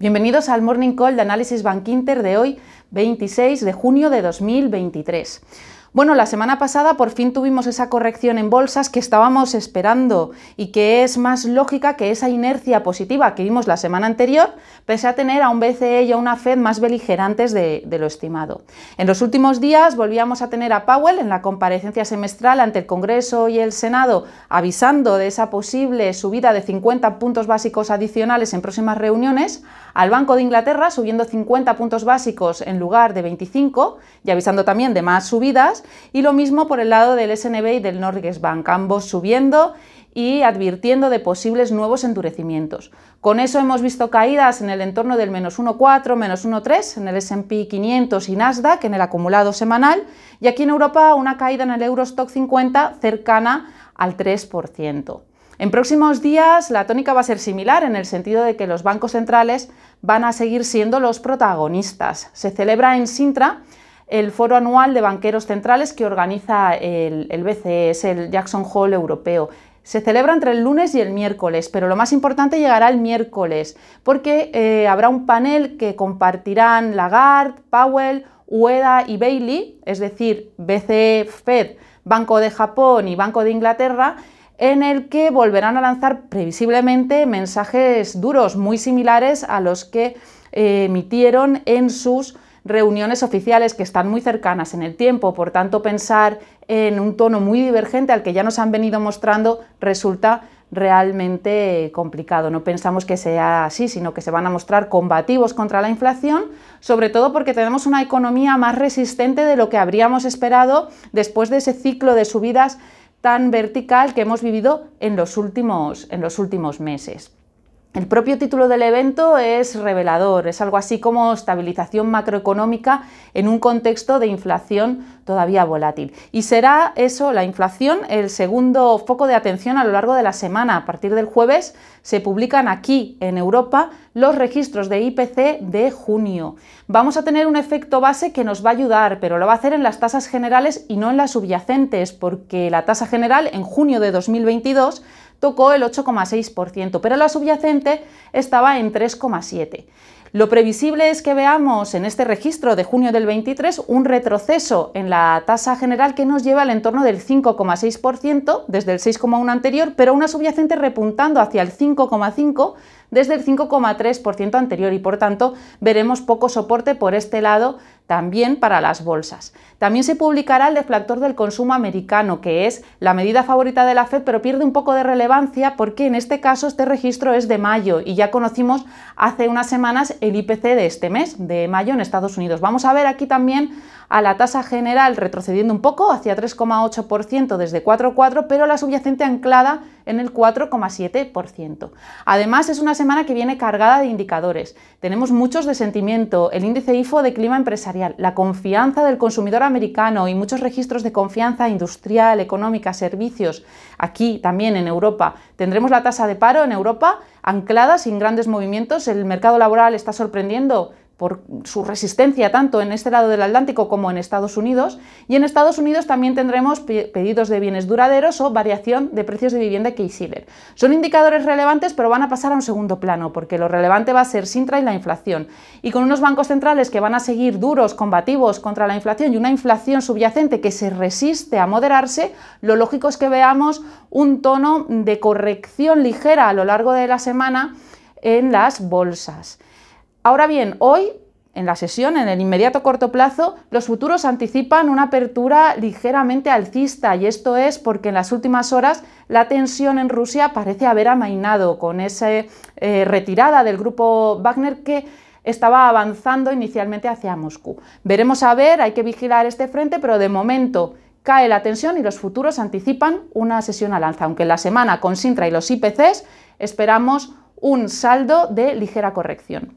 Bienvenidos al Morning Call de Análisis Bank Inter de hoy, 26 de junio de 2023. Bueno, la semana pasada por fin tuvimos esa corrección en bolsas que estábamos esperando y que es más lógica que esa inercia positiva que vimos la semana anterior, pese a tener a un BCE y a una Fed más beligerantes de, lo estimado. En los últimos días volvíamos a tener a Powell en la comparecencia semestral ante el Congreso y el Senado avisando de esa posible subida de 50 puntos básicos adicionales en próximas reuniones, al Banco de Inglaterra subiendo 50 puntos básicos en lugar de 25 y avisando también de más subidas y lo mismo por el lado del SNB y del Norgesbank, Bank, ambos subiendo y advirtiendo de posibles nuevos endurecimientos. Con eso hemos visto caídas en el entorno del menos 1,4, menos 1,3 en el S&P 500 y Nasdaq en el acumulado semanal y aquí en Europa una caída en el Eurostock 50 cercana al 3%. En próximos días la tónica va a ser similar en el sentido de que los bancos centrales van a seguir siendo los protagonistas. Se celebra en Sintra el foro anual de banqueros centrales que organiza el, BCE, es el Jackson Hole europeo. Se celebra entre el lunes y el miércoles, pero lo más importante llegará el miércoles, porque eh, habrá un panel que compartirán Lagarde, Powell, Ueda y Bailey, es decir, BCE, Fed, Banco de Japón y Banco de Inglaterra, en el que volverán a lanzar previsiblemente mensajes duros muy similares a los que eh, emitieron en sus reuniones oficiales que están muy cercanas en el tiempo, por tanto pensar en un tono muy divergente al que ya nos han venido mostrando resulta realmente eh, complicado. No pensamos que sea así, sino que se van a mostrar combativos contra la inflación, sobre todo porque tenemos una economía más resistente de lo que habríamos esperado después de ese ciclo de subidas tan vertical que hemos vivido en los últimos, en los últimos meses. El propio título del evento es revelador, es algo así como estabilización macroeconómica en un contexto de inflación todavía volátil. Y será eso, la inflación, el segundo foco de atención a lo largo de la semana. A partir del jueves se publican aquí en Europa los registros de IPC de junio. Vamos a tener un efecto base que nos va a ayudar, pero lo va a hacer en las tasas generales y no en las subyacentes, porque la tasa general en junio de 2022 tocó el 8,6%, pero la subyacente estaba en 3,7%. Lo previsible es que veamos en este registro de junio del 23 un retroceso en la tasa general que nos lleva al entorno del 5,6% desde el 6,1 anterior, pero una subyacente repuntando hacia el 5,5 desde el 5,3% anterior y por tanto veremos poco soporte por este lado también para las bolsas. También se publicará el deflactor del consumo americano, que es la medida favorita de la Fed, pero pierde un poco de relevancia porque en este caso este registro es de mayo y ya conocimos hace unas semanas el IPC de este mes, de mayo en Estados Unidos. Vamos a ver aquí también a la tasa general retrocediendo un poco hacia 3,8% desde 4,4%, pero la subyacente anclada en el 4,7%. Además, es una semana que viene cargada de indicadores. Tenemos muchos de sentimiento, el índice IFO de clima empresarial, la confianza del consumidor americano y muchos registros de confianza industrial, económica, servicios. Aquí también en Europa tendremos la tasa de paro en Europa anclada sin grandes movimientos. El mercado laboral está sorprendiendo por su resistencia tanto en este lado del Atlántico como en Estados Unidos. Y en Estados Unidos también tendremos pedidos de bienes duraderos o variación de precios de vivienda que Keysiller. Son indicadores relevantes, pero van a pasar a un segundo plano, porque lo relevante va a ser Sintra y la inflación. Y con unos bancos centrales que van a seguir duros, combativos contra la inflación y una inflación subyacente que se resiste a moderarse, lo lógico es que veamos un tono de corrección ligera a lo largo de la semana en las bolsas. Ahora bien, hoy, en la sesión, en el inmediato corto plazo, los futuros anticipan una apertura ligeramente alcista y esto es porque en las últimas horas la tensión en Rusia parece haber amainado con esa eh, retirada del grupo Wagner que estaba avanzando inicialmente hacia Moscú. Veremos a ver, hay que vigilar este frente, pero de momento cae la tensión y los futuros anticipan una sesión al alza, aunque en la semana con Sintra y los IPCs esperamos un saldo de ligera corrección.